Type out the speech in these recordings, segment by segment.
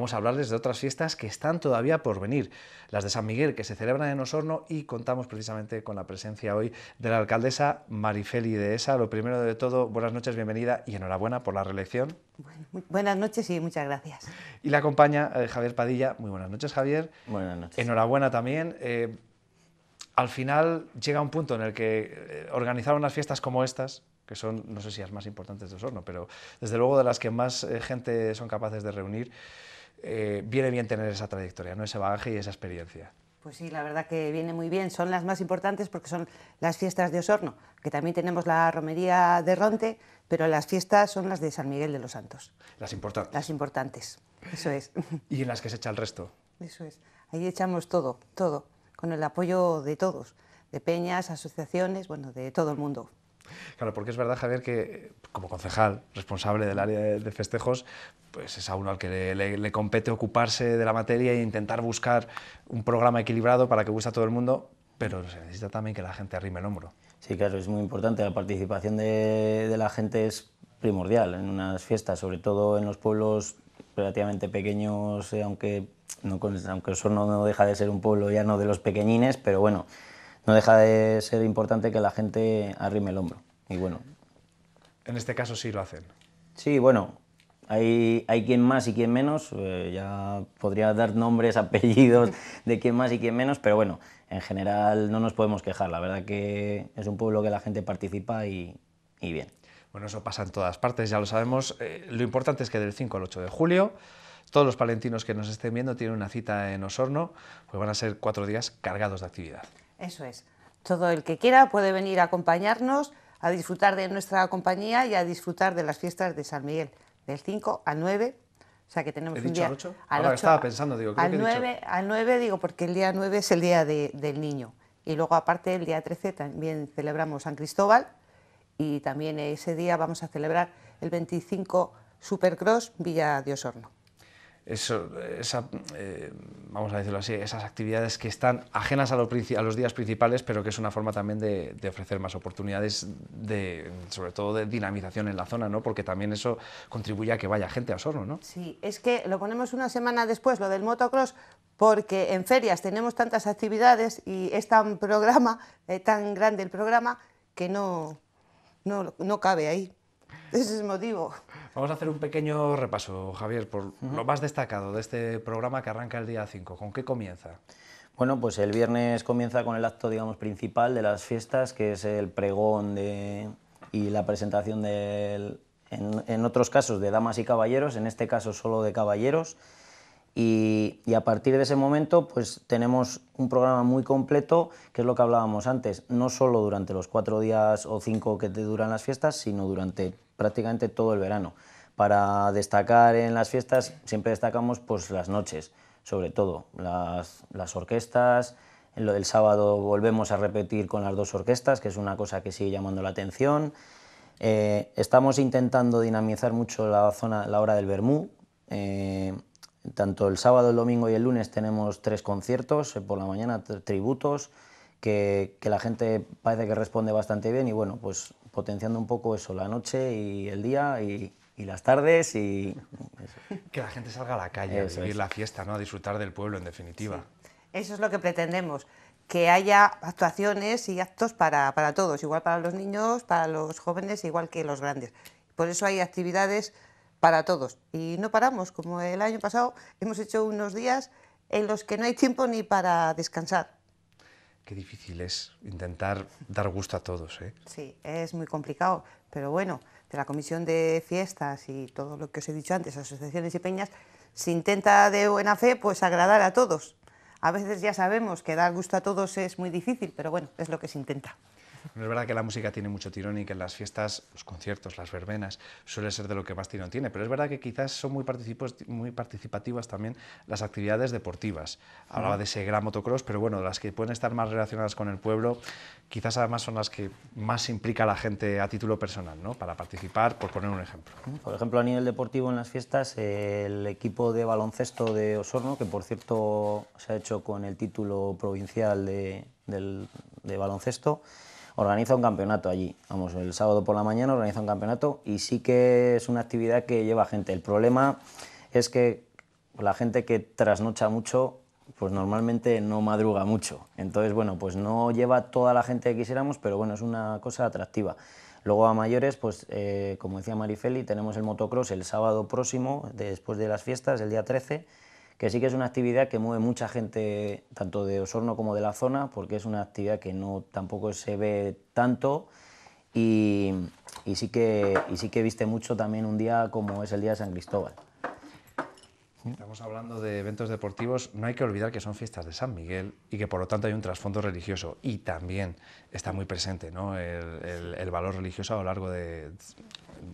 vamos a hablarles de otras fiestas que están todavía por venir, las de San Miguel que se celebran en Osorno y contamos precisamente con la presencia hoy de la alcaldesa Marifeli de ESA. Lo primero de todo, buenas noches, bienvenida y enhorabuena por la reelección. buenas noches y muchas gracias. Y la acompaña eh, Javier Padilla. Muy buenas noches, Javier. Buenas noches. Enhorabuena también. Eh, al final llega un punto en el que eh, organizar unas fiestas como estas, que son, no sé si las más importantes de Osorno, pero desde luego de las que más gente son capaces de reunir, eh, viene bien tener esa trayectoria, ¿no? ese bagaje y esa experiencia. Pues sí, la verdad que viene muy bien. Son las más importantes porque son las fiestas de Osorno, que también tenemos la romería de Ronte, pero las fiestas son las de San Miguel de los Santos. Las importantes. Las importantes, eso es. y en las que se echa el resto. Eso es. Ahí echamos todo, todo, con el apoyo de todos, de peñas, asociaciones, bueno, de todo el mundo. Claro, porque es verdad, Javier, que eh, como concejal responsable del área de, festejos, pues es a uno al que le, compete ocuparse de la materia e intentar buscar un programa equilibrado para que guste a todo el mundo, pero se necesita también que la gente arrime el hombro. Sí, claro, es muy importante. La participación de, la gente es primordial en unas fiestas, sobre todo en los pueblos relativamente pequeños, eh, aunque, no, aunque eso no, no deja de ser un pueblo ya no de los pequeñines, pero bueno, no deja de ser importante que la gente arrime el hombro. Y bueno. En este caso sí lo hacen. Sí, bueno, hay, quien más y quien menos, eh, ya podría dar nombres, apellidos de quien más y quien menos, pero bueno, en general no nos podemos quejar, la verdad que es un pueblo que la gente participa y, bien. Bueno, eso pasa en todas partes, ya lo sabemos. Eh, lo importante es que del 5 al 8 de julio todos los palentinos que nos estén viendo tienen una cita en Osorno, pues van a ser cuatro días cargados de actividad. Eso es. Todo el que quiera puede venir a acompañarnos a disfrutar de nuestra compañía y a disfrutar de las fiestas de San Miguel, del 5 al 9. O sea que tenemos ¿He 8? Ah, estaba pensando, digo, creo al, que 9, al 9, digo, porque el día 9 es el día del niño. Y luego, aparte, el día 13 también celebramos San Cristóbal y también ese día vamos a celebrar el 25 Supercross Villa Diosorno eso, esa, eh, vamos a decirlo así, esas actividades que están ajenas a, los días principales, pero que es una forma también de, ofrecer más oportunidades, de, sobre todo de dinamización en la zona, ¿no? porque también eso contribuye a que vaya gente a Osorno. ¿no? Sí, es que lo ponemos una semana después, lo del motocross, porque en ferias tenemos tantas actividades y es tan programa, eh, tan grande el programa, que no, no, no cabe ahí. Ese es el motivo. Vamos a hacer un pequeño repaso, Javier, por lo más destacado de este programa que arranca el día 5. ¿Con qué comienza? Bueno, pues el viernes comienza con el acto, digamos, principal de las fiestas, que es el pregón y la presentación en otros casos de damas y caballeros, en este caso solo de caballeros, y, a partir de ese momento pues tenemos un programa muy completo, que es lo que hablábamos antes, no solo durante los cuatro días o cinco que te duran las fiestas, sino durante prácticamente todo el verano. Para destacar en las fiestas siempre destacamos pues las noches, sobre todo las, las orquestas, lo del sábado volvemos a repetir con las dos orquestas, que es una cosa que sigue llamando la atención. Eh, estamos intentando dinamizar mucho la zona, la hora del Bermú. Eh, tanto el sábado, el domingo y el lunes tenemos tres conciertos, eh, por la mañana tributos, que, la gente parece que responde bastante bien y bueno, pues potenciando un poco eso, la noche y el día y, las tardes y... Que la gente salga a la calle a vivir la fiesta, ¿no? a disfrutar del pueblo en definitiva. Eso es lo que pretendemos, que haya actuaciones y actos para, para todos, igual para los niños, para los jóvenes, igual que los grandes. Por eso hay actividades para todos. Y no paramos, como el año pasado hemos hecho unos días en los que no hay tiempo ni para descansar. Qué difícil es intentar dar gusto a todos. ¿eh? Sí, es muy complicado, pero bueno, de la comisión de fiestas y todo lo que os he dicho antes, asociaciones y peñas, se intenta de buena fe pues agradar a todos. A veces ya sabemos que dar gusto a todos es muy difícil, pero bueno, es lo que se intenta es verdad que la música tiene mucho tirón y que en las fiestas, los conciertos, las verbenas, suele ser de lo que más tirón tiene, pero es verdad que quizás son muy, participativas también las actividades deportivas. Hablaba de ese gran motocross, pero bueno, las que pueden estar más relacionadas con el pueblo, quizás además son las que más implica a la gente a título personal, ¿no? Para participar, por poner un ejemplo. Por ejemplo, a nivel deportivo en las fiestas, el equipo de baloncesto de Osorno, que por cierto se ha hecho con el título provincial de baloncesto, organiza un campeonato allí. Vamos, el sábado por la mañana organiza un campeonato y sí que es una actividad que lleva gente. El problema es que la gente que trasnocha mucho pues normalmente no madruga mucho. Entonces, bueno, pues no lleva toda la gente que quisiéramos, pero bueno, es una cosa atractiva. Luego a mayores, pues eh, como decía Marifeli, tenemos el motocross el sábado próximo, después de las fiestas, el día 13, que sí que es una actividad que mueve mucha gente, tanto de Osorno como de la zona, porque es una actividad que no tampoco se ve tanto y, sí, que, sí que viste mucho también un día como es el Día de San Cristóbal. Estamos hablando de eventos deportivos, no hay que olvidar que son fiestas de San Miguel y que por lo tanto hay un trasfondo religioso y también está muy presente ¿no? el, valor religioso a lo largo de,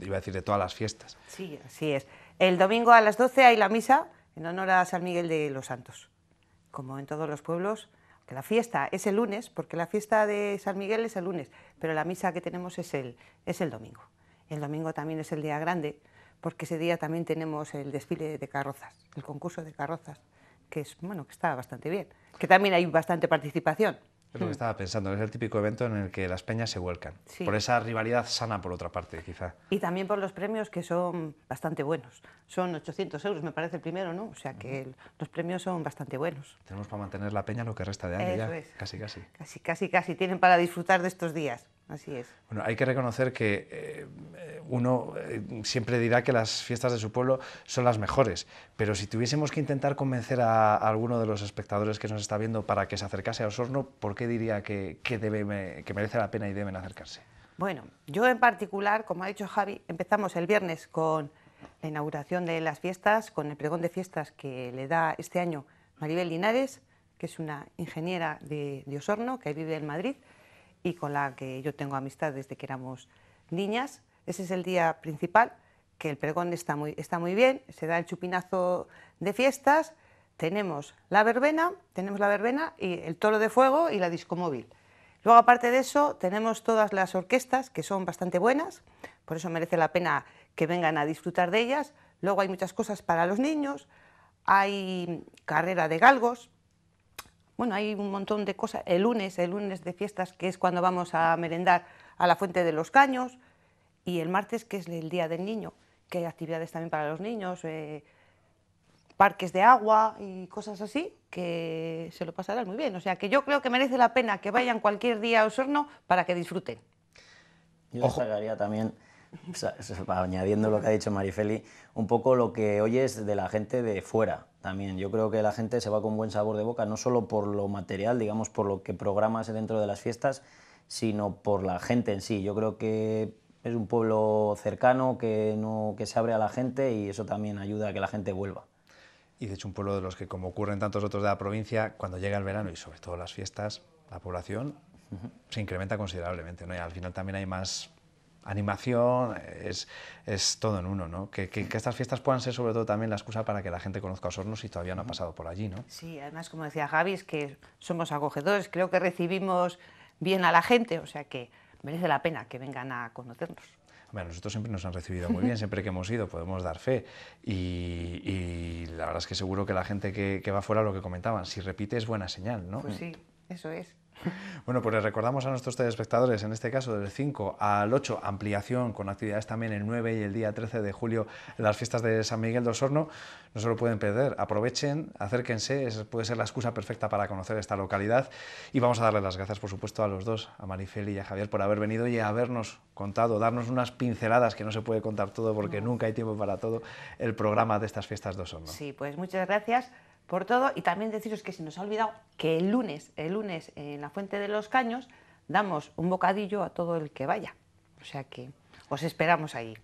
iba decir, de todas las fiestas. Sí, así es. El domingo a las 12 hay la misa en honor a San Miguel de los Santos. Como en todos los pueblos, que la fiesta es el lunes, porque la fiesta de San Miguel es el lunes, pero la misa que tenemos es el, es el domingo. El domingo también es el día grande, porque ese día también tenemos el desfile de carrozas, el concurso de carrozas, que es bueno, que está bastante bien, que también hay bastante participación. Es lo que hmm. estaba pensando, es el típico evento en el que las peñas se vuelcan. Por esa rivalidad sana, por otra parte, quizá. Y también por los premios que son bastante buenos. Son 800 euros, me parece el primero, ¿no? O sea que los premios son bastante buenos. Tenemos para mantener la peña lo que resta de año ya. Casi, casi. Casi, casi, casi. Tienen para disfrutar de estos días. Así es. Bueno, hay que reconocer que eh, uno eh, siempre dirá que las fiestas de su pueblo son las mejores, pero si tuviésemos que intentar convencer a, alguno de los espectadores que nos está viendo para que se acercase a Osorno, ¿por qué diría que, merece la pena y deben acercarse? Bueno, yo en particular, como ha dicho Javi, empezamos el viernes con la inauguración de las fiestas, con el pregón de fiestas que le da este año Maribel Linares, que es una ingeniera de Osorno, que vive en Madrid, y con la que yo tengo amistad desde que éramos niñas. Ese es el día principal, que el pregón está muy, bien, se da el chupinazo de fiestas, tenemos la verbena, tenemos la verbena y el toro de fuego y la discomóvil. Luego, aparte de eso, tenemos todas las orquestas que son bastante buenas, por eso merece la pena que vengan a disfrutar de ellas. Luego hay muchas cosas para los niños, hay carrera de galgos, bueno, hay un montón de cosas. El lunes, el lunes de fiestas, que es cuando vamos a merendar a la Fuente de los Caños, y el martes, que es el Día del Niño, que hay actividades también para los niños, eh, parques de agua y cosas así, que se lo pasarán muy bien. O sea, que yo creo que merece la pena que vayan cualquier día a Osorno para que disfruten. Yo salgaría también añadiendo lo que ha dicho Marifeli, un poco lo que oyes de la gente de fuera también. Yo creo que la gente se va con buen sabor de boca, no solo por lo material, digamos, por lo que programas dentro de las fiestas, sino por la gente en sí. Yo creo que es un pueblo cercano que, no, que se abre a la gente y eso también ayuda a que la gente vuelva. Y de hecho un pueblo de los que, como ocurren tantos otros de la provincia, cuando llega el verano y sobre todo las fiestas, la población se incrementa considerablemente. ¿no? Y al final también hay más animación, es, es, todo en uno, ¿no? Que, que, estas fiestas puedan ser sobre todo también la excusa para que la gente conozca Osorno si todavía no ha pasado por allí, ¿no? Sí, además, como decía Javi, es que somos acogedores, creo que recibimos bien a la gente, o sea que merece la pena que vengan a conocernos. Bueno, nosotros siempre nos han recibido muy bien, siempre que hemos ido podemos dar fe y, y la verdad es que seguro que la gente que, que, va fuera lo que comentaban, si repite es buena señal, ¿no? Pues sí, eso es. Bueno, pues les recordamos a nuestros telespectadores, en este caso del 5 al 8, ampliación con actividades también el 9 y el día 13 de julio las fiestas de San Miguel de Osorno. No se lo pueden perder, aprovechen, acérquense, puede ser la excusa perfecta para conocer esta localidad. Y vamos a darle las gracias, por supuesto, a los dos, a Marifeli y a Javier, por haber venido y habernos contado, darnos unas pinceladas que no se puede contar todo porque nunca hay tiempo para todo, el programa de estas fiestas de Osorno. Sí, pues muchas gracias por todo. Y también deciros que se nos ha olvidado que el lunes, el lunes en la Fuente de los Caños, damos un bocadillo a todo el que vaya. O sea que os esperamos ahí.